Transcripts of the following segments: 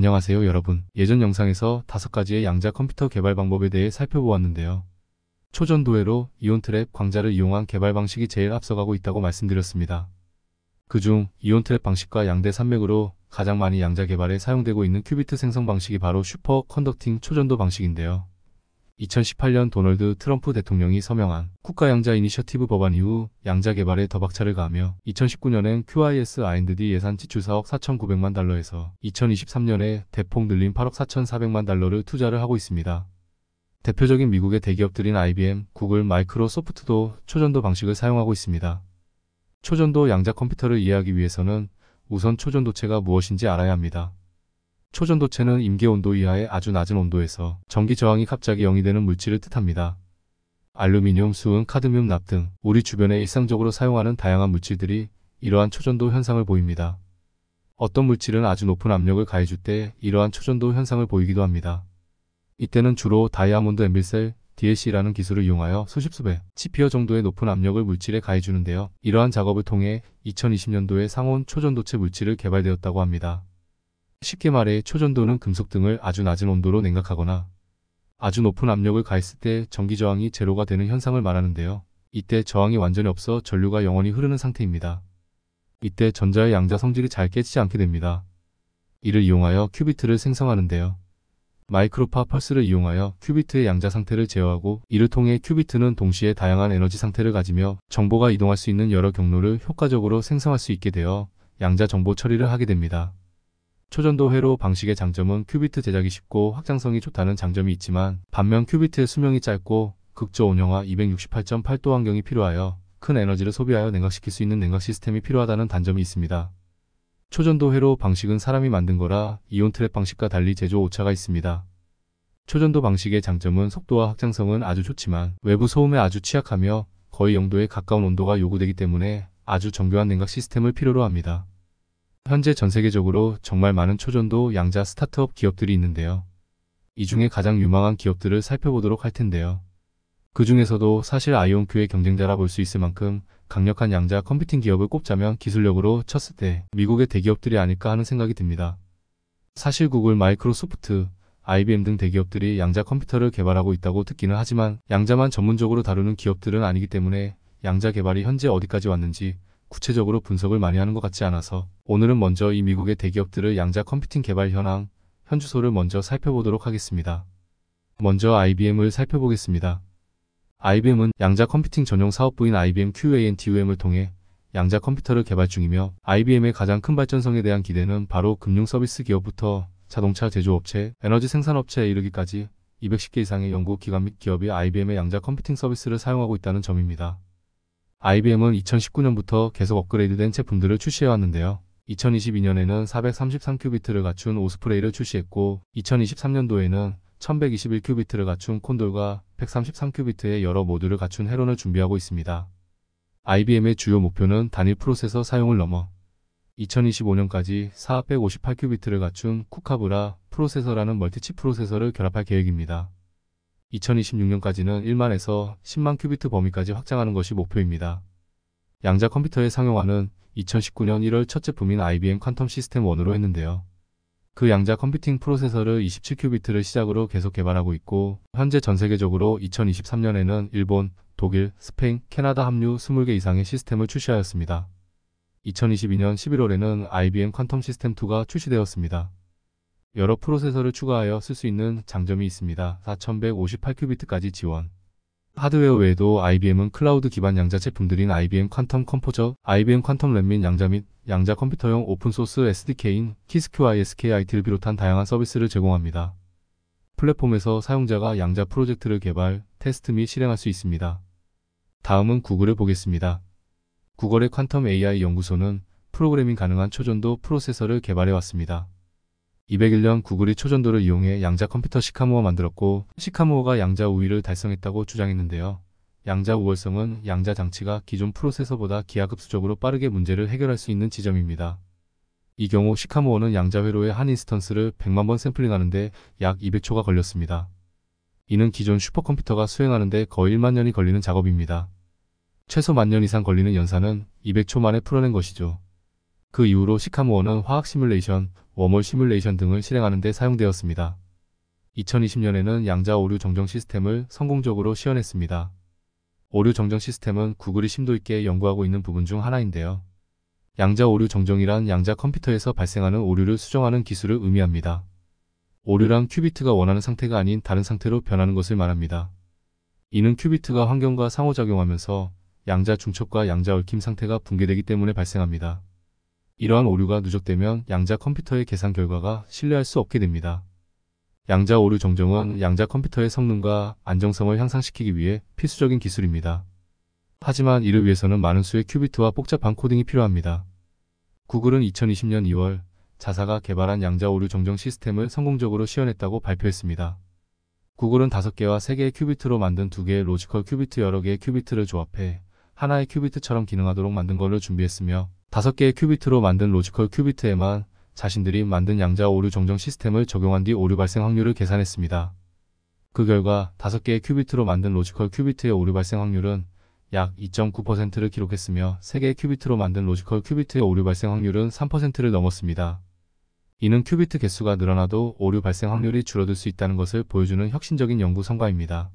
안녕하세요 여러분 예전 영상에서 다섯 가지의 양자 컴퓨터 개발 방법에 대해 살펴보았는데요. 초전도회로 이온트랩 광자를 이용한 개발 방식이 제일 앞서가고 있다고 말씀드렸습니다. 그중 이온트랩 방식과 양대 산맥으로 가장 많이 양자 개발에 사용되고 있는 큐비트 생성 방식이 바로 슈퍼컨덕팅 초전도 방식인데요. 2018년 도널드 트럼프 대통령이 서명한 국가 양자 이니셔티브 법안 이후 양자 개발에 더박차를 가하며 2019년엔 QIS R&D 예산 지출 4억 4,900만 달러에서 2023년에 대폭 늘린 8억 4,400만 달러를 투자를 하고 있습니다. 대표적인 미국의 대기업들인 IBM, 구글, 마이크로소프트도 초전도 방식을 사용하고 있습니다. 초전도 양자 컴퓨터를 이해하기 위해서는 우선 초전도체가 무엇인지 알아야 합니다. 초전도체는 임계 온도 이하의 아주 낮은 온도에서 전기 저항이 갑자기 0이 되는 물질을 뜻합니다. 알루미늄, 수은, 카드뮴, 납 등 우리 주변에 일상적으로 사용하는 다양한 물질들이 이러한 초전도 현상을 보입니다. 어떤 물질은 아주 높은 압력을 가해줄 때 이러한 초전도 현상을 보이기도 합니다. 이때는 주로 다이아몬드 엠빌셀 DLC라는 기술을 이용하여 수십수 배, 치피어 정도의 높은 압력을 물질에 가해주는데요. 이러한 작업을 통해 2020년도에 상온 초전도체 물질을 개발되었다고 합니다. 쉽게 말해 초전도는 금속 등을 아주 낮은 온도로 냉각하거나 아주 높은 압력을 가했을 때 전기 저항이 제로가 되는 현상을 말하는데요. 이때 저항이 완전히 없어 전류가 영원히 흐르는 상태입니다. 이때 전자의 양자 성질이 잘 깨지지 않게 됩니다. 이를 이용하여 큐비트를 생성하는데요. 마이크로파 펄스를 이용하여 큐비트의 양자 상태를 제어하고 이를 통해 큐비트는 동시에 다양한 에너지 상태를 가지며 정보가 이동할 수 있는 여러 경로를 효과적으로 생성할 수 있게 되어 양자 정보 처리를 하게 됩니다. 초전도회로 방식의 장점은 큐비트 제작이 쉽고 확장성이 좋다는 장점이 있지만 반면 큐비트의 수명이 짧고 극저온영화 268.8도 환경이 필요하여 큰 에너지를 소비하여 냉각시킬 수 있는 냉각 시스템이 필요하다는 단점이 있습니다. 초전도 회로 방식은 사람이 만든 거라 이온 트랩 방식과 달리 제조 오차가 있습니다. 초전도 방식의 장점은 속도와 확장성은 아주 좋지만 외부 소음에 아주 취약하며 거의 0도에 가까운 온도가 요구되기 때문에 아주 정교한 냉각 시스템을 필요로 합니다. 현재 전 세계적으로 정말 많은 초전도 양자 스타트업 기업들이 있는데요. 이 중에 가장 유망한 기업들을 살펴보도록 할 텐데요. 그 중에서도 사실 아이온큐의 경쟁자라 볼 수 있을 만큼 강력한 양자 컴퓨팅 기업을 꼽자면 기술력으로 쳤을 때 미국의 대기업들이 아닐까 하는 생각이 듭니다. 사실 구글, 마이크로소프트, IBM 등 대기업들이 양자 컴퓨터를 개발하고 있다고 듣기는 하지만 양자만 전문적으로 다루는 기업들은 아니기 때문에 양자 개발이 현재 어디까지 왔는지 구체적으로 분석을 많이 하는 것 같지 않아서 오늘은 먼저 이 미국의 대기업들의 양자 컴퓨팅 개발 현황, 현주소를 먼저 살펴보도록 하겠습니다. 먼저 IBM을 살펴보겠습니다. IBM은 양자 컴퓨팅 전용 사업부인 IBM QANTUM을 통해 양자 컴퓨터를 개발 중이며 IBM의 가장 큰 발전성에 대한 기대는 바로 금융 서비스 기업부터 자동차 제조업체, 에너지 생산업체에 이르기까지 210개 이상의 연구기관 및 기업이 IBM의 양자 컴퓨팅 서비스를 사용하고 있다는 점입니다. IBM은 2019년부터 계속 업그레이드된 제품들을 출시해왔는데요. 2022년에는 433큐비트를 갖춘 오스프레이를 출시했고 2023년도에는 1121큐비트를 갖춘 콘돌과 133큐비트의 여러 모듈을 갖춘 헤론을 준비하고 있습니다. IBM의 주요 목표는 단일 프로세서 사용을 넘어 2025년까지 458큐비트를 갖춘 쿠카브라 프로세서라는 멀티칩 프로세서를 결합할 계획입니다. 2026년까지는 1만에서 10만 큐비트 범위까지 확장하는 것이 목표입니다. 양자 컴퓨터의 상용화는 2019년 1월 첫 제품인 IBM 퀀텀 시스템 1으로 했는데요. 그 양자 컴퓨팅 프로세서를 27큐비트를 시작으로 계속 개발하고 있고 현재 전 세계적으로 2023년에는 일본, 독일, 스페인, 캐나다 합류 20개 이상의 시스템을 출시하였습니다. 2022년 11월에는 IBM 퀀텀 시스템 2가 출시되었습니다. 여러 프로세서를 추가하여 쓸 수 있는 장점이 있습니다. 4158큐비트까지 지원 하드웨어 외에도 IBM은 클라우드 기반 양자 제품들인 IBM 퀀텀 컴포저, IBM 퀀텀 랩및 양자 및 양자 컴퓨터용 오픈소스 SDK인 KISQISKIT를 비롯한 다양한 서비스를 제공합니다. 플랫폼에서 사용자가 양자 프로젝트를 개발, 테스트 및 실행할 수 있습니다. 다음은 구글을 보겠습니다. 구글의 퀀텀 AI 연구소는 프로그래밍 가능한 초전도 프로세서를 개발해 왔습니다. 201년 구글이 초전도를 이용해 양자 컴퓨터 시카모어 만들었고 시카모어가 양자 우위를 달성했다고 주장했는데요. 양자 우월성은 양자 장치가 기존 프로세서보다 기하급수적으로 빠르게 문제를 해결할 수 있는 지점입니다. 이 경우 시카모어는 양자 회로의 한 인스턴스를 100만 번 샘플링하는데 약 200초가 걸렸습니다. 이는 기존 슈퍼컴퓨터가 수행하는데 거의 1만 년이 걸리는 작업입니다. 최소 만 년 이상 걸리는 연산은 200초 만에 풀어낸 것이죠. 그 이후로 시카모어는 화학 시뮬레이션, 웜홀 시뮬레이션 등을 실행하는 데 사용되었습니다. 2020년에는 양자 오류 정정 시스템을 성공적으로 시연했습니다. 오류 정정 시스템은 구글이 심도 있게 연구하고 있는 부분 중 하나인데요. 양자 오류 정정이란 양자 컴퓨터에서 발생하는 오류를 수정하는 기술을 의미합니다. 오류란 큐비트가 원하는 상태가 아닌 다른 상태로 변하는 것을 말합니다. 이는 큐비트가 환경과 상호작용하면서 양자 중첩과 양자 얽힘 상태가 붕괴되기 때문에 발생합니다. 이러한 오류가 누적되면 양자 컴퓨터의 계산 결과가 신뢰할 수 없게 됩니다. 양자 오류 정정은 양자 컴퓨터의 성능과 안정성을 향상시키기 위해 필수적인 기술입니다. 하지만 이를 위해서는 많은 수의 큐비트와 복잡한 코딩이 필요합니다. 구글은 2020년 2월 자사가 개발한 양자 오류 정정 시스템을 성공적으로 시연했다고 발표했습니다. 구글은 5개와 3개의 큐비트로 만든 2개의 로지컬 큐비트 여러 개의 큐비트를 조합해 하나의 큐비트처럼 기능하도록 만든 것을 준비했으며 다섯 개의 큐비트로 만든 로지컬 큐비트에만 자신들이 만든 양자 오류 정정 시스템을 적용한 뒤 오류 발생 확률을 계산했습니다. 그 결과 다섯 개의 큐비트로 만든 로지컬 큐비트의 오류 발생 확률은 약 2.9%를 기록했으며 3개의 큐비트로 만든 로지컬 큐비트의 오류 발생 확률은 3%를 넘었습니다. 이는 큐비트 개수가 늘어나도 오류 발생 확률이 줄어들 수 있다는 것을 보여주는 혁신적인 연구 성과입니다.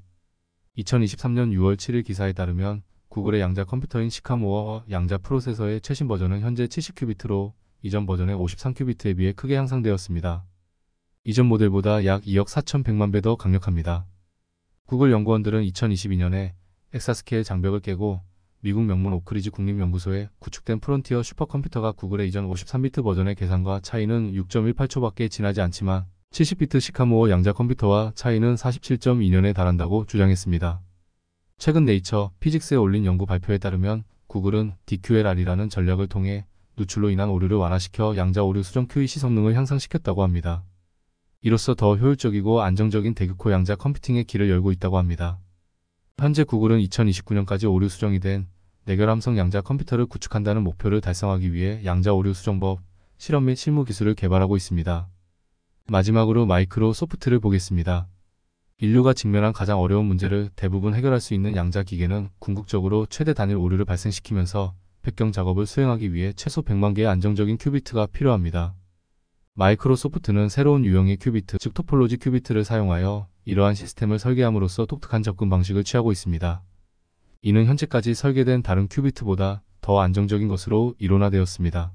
2023년 6월 7일 기사에 따르면 구글의 양자 컴퓨터인 시카모어 양자 프로세서의 최신 버전은 현재 70큐비트로 이전 버전의 53큐비트에 비해 크게 향상되었습니다. 이전 모델보다 약 2억 4,100만 배 더 강력합니다. 구글 연구원들은 2022년에 엑사스케일 장벽을 깨고 미국 명문 오크리지 국립연구소에 구축된 프론티어 슈퍼컴퓨터가 구글의 이전 53비트 버전의 계산과 차이는 6.18초밖에 지나지 않지만 70비트 시카모어 양자 컴퓨터와 차이는 47.2년에 달한다고 주장했습니다. 최근 네이처 피직스에 올린 연구 발표에 따르면 구글은 DQLR이라는 전략을 통해 누출로 인한 오류를 완화시켜 양자 오류 수정 QEC 성능을 향상시켰다고 합니다. 이로써 더 효율적이고 안정적인 대규코 양자 컴퓨팅의 길을 열고 있다고 합니다. 현재 구글은 2029년까지 오류 수정이 된 내결 함성 양자 컴퓨터를 구축한다는 목표를 달성하기 위해 양자 오류 수정법, 실험 및 실무 기술을 개발하고 있습니다. 마지막으로 마이크로소프트를 보겠습니다. 인류가 직면한 가장 어려운 문제를 대부분 해결할 수 있는 양자 기계는 궁극적으로 최대 단일 오류를 발생시키면서 백경 작업을 수행하기 위해 최소 100만 개의 안정적인 큐비트가 필요합니다. 마이크로소프트는 새로운 유형의 큐비트, 즉 토폴로지 큐비트를 사용하여 이러한 시스템을 설계함으로써 독특한 접근 방식을 취하고 있습니다. 이는 현재까지 설계된 다른 큐비트보다 더 안정적인 것으로 이론화되었습니다.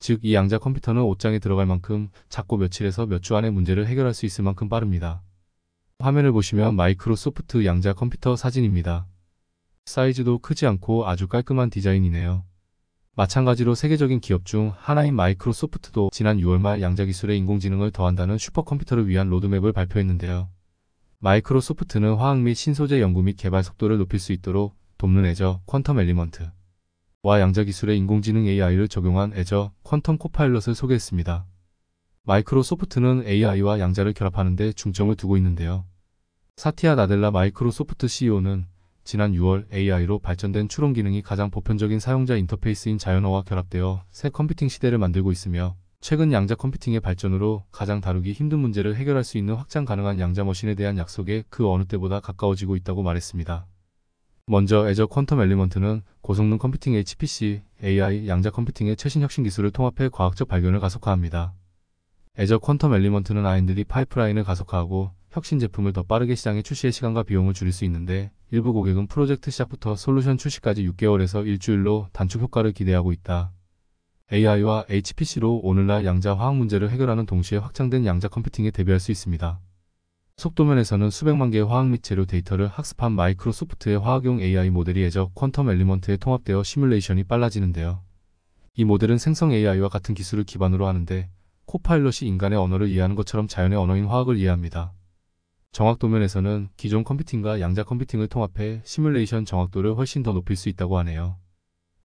즉 이 양자 컴퓨터는 옷장에 들어갈 만큼 작고 며칠에서 몇 주 안에 문제를 해결할 수 있을 만큼 빠릅니다. 화면을 보시면 마이크로소프트 양자 컴퓨터 사진입니다. 사이즈도 크지 않고 아주 깔끔한 디자인이네요. 마찬가지로 세계적인 기업 중 하나인 마이크로소프트도 지난 6월 말양자기술의 인공지능을 더한다는 슈퍼컴퓨터를 위한 로드맵을 발표했는데요. 마이크로소프트는 화학 및 신소재 연구 및 개발 속도를 높일 수 있도록 돕는 애저 퀀텀 엘리먼트 와양자기술의 인공지능 AI를 적용한 애저 퀀텀 코파일럿을 소개했습니다. 마이크로소프트는 AI와 양자를 결합하는 데 중점을 두고 있는데요. 사티아 나델라 마이크로소프트 CEO는 지난 6월 AI로 발전된 추론 기능이 가장 보편적인 사용자 인터페이스인 자연어와 결합되어 새 컴퓨팅 시대를 만들고 있으며 최근 양자 컴퓨팅의 발전으로 가장 다루기 힘든 문제를 해결할 수 있는 확장 가능한 양자 머신에 대한 약속에 그 어느 때보다 가까워지고 있다고 말했습니다. 먼저 애저 퀀텀 엘리먼트는 고성능 컴퓨팅 HPC, AI, 양자 컴퓨팅의 최신 혁신 기술을 통합해 과학적 발견을 가속화합니다. 애저 퀀텀 엘리먼트는 R&D 파이프라인을 가속화하고 혁신 제품을 더 빠르게 시장에 출시의 시간과 비용을 줄일 수 있는데 일부 고객은 프로젝트 시작부터 솔루션 출시까지 6개월에서 일주일로 단축 효과를 기대하고 있다. AI와 HPC로 오늘날 양자 화학 문제를 해결하는 동시에 확장된 양자 컴퓨팅에 대비할 수 있습니다. 속도면에서는 수백만 개의 화학 및 재료 데이터를 학습한 마이크로소프트의 화학용 AI 모델이 애저 퀀텀 엘리먼트에 통합되어 시뮬레이션이 빨라지는데요. 이 모델은 생성 AI와 같은 기술을 기반으로 하는데 코파일럿이 인간의 언어를 이해하는 것처럼 자연의 언어인 화학을 이해합니다. 정확도면에서는 기존 컴퓨팅과 양자 컴퓨팅을 통합해 시뮬레이션 정확도를 훨씬 더 높일 수 있다고 하네요.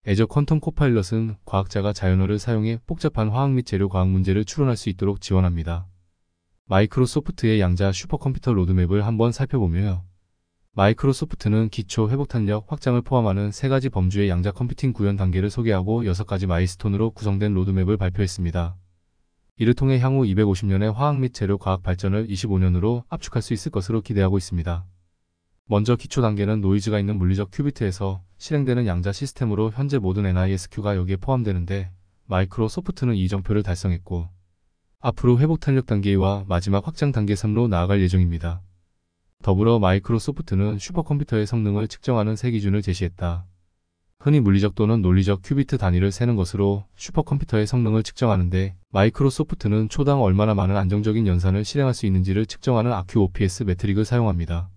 애저 퀀텀 코파일럿은 과학자가 자연어를 사용해 복잡한 화학 및 재료 과학 문제를 추론할 수 있도록 지원합니다. 마이크로소프트의 양자 슈퍼컴퓨터 로드맵을 한번 살펴보며 요 마이크로소프트는 기초 회복 탄력 확장을 포함하는 세가지 범주의 양자 컴퓨팅 구현 단계를 소개하고 6가지 마이스톤으로 구성된 로드맵을 발표했습니다. 이를 통해 향후 250년의 화학 및 재료 과학 발전을 25년으로 압축할 수 있을 것으로 기대하고 있습니다. 먼저 기초 단계는 노이즈가 있는 물리적 큐비트에서 실행되는 양자 시스템으로 현재 모든 NISQ가 여기에 포함되는데 마이크로소프트는 이정표를 달성했고 앞으로 회복 탄력 단계와 마지막 확장 단계 3로 나아갈 예정입니다. 더불어 마이크로소프트는 슈퍼컴퓨터의 성능을 측정하는 새 기준을 제시했다. 흔히 물리적 또는 논리적 큐비트 단위를 세는 것으로 슈퍼컴퓨터의 성능을 측정하는데 마이크로소프트는 초당 얼마나 많은 안정적인 연산을 실행할 수 있는지를 측정하는 아큐 OPS 매트릭을 사용합니다.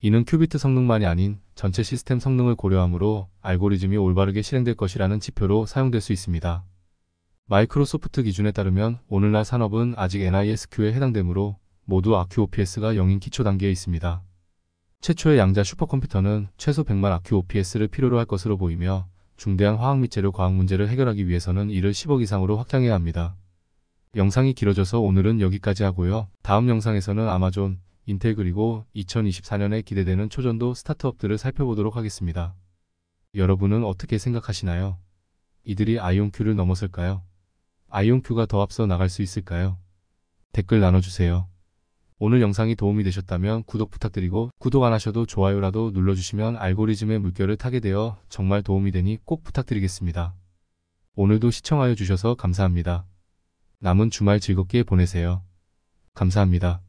이는 큐비트 성능만이 아닌 전체 시스템 성능을 고려하므로 알고리즘이 올바르게 실행될 것이라는 지표로 사용될 수 있습니다. 마이크로소프트 기준에 따르면 오늘날 산업은 아직 NISQ에 해당되므로 모두 아큐 OPS가 0인 기초 단계에 있습니다. 최초의 양자 슈퍼컴퓨터는 최소 100만 아큐 OPS를 필요로 할 것으로 보이며 중대한 화학 및 재료 과학 문제를 해결하기 위해서는 이를 10억 이상으로 확장해야 합니다. 영상이 길어져서 오늘은 여기까지 하고요. 다음 영상에서는 아마존, 인텔 그리고 2024년에 기대되는 초전도 스타트업들을 살펴보도록 하겠습니다. 여러분은 어떻게 생각하시나요? 이들이 아이온큐를 넘어설까요? 아이온큐가 더 앞서 나갈 수 있을까요? 댓글 나눠주세요. 오늘 영상이 도움이 되셨다면 구독 부탁드리고 구독 안 하셔도 좋아요라도 눌러주시면 알고리즘의 물결을 타게 되어 정말 도움이 되니 꼭 부탁드리겠습니다. 오늘도 시청하여 주셔서 감사합니다. 남은 주말 즐겁게 보내세요. 감사합니다.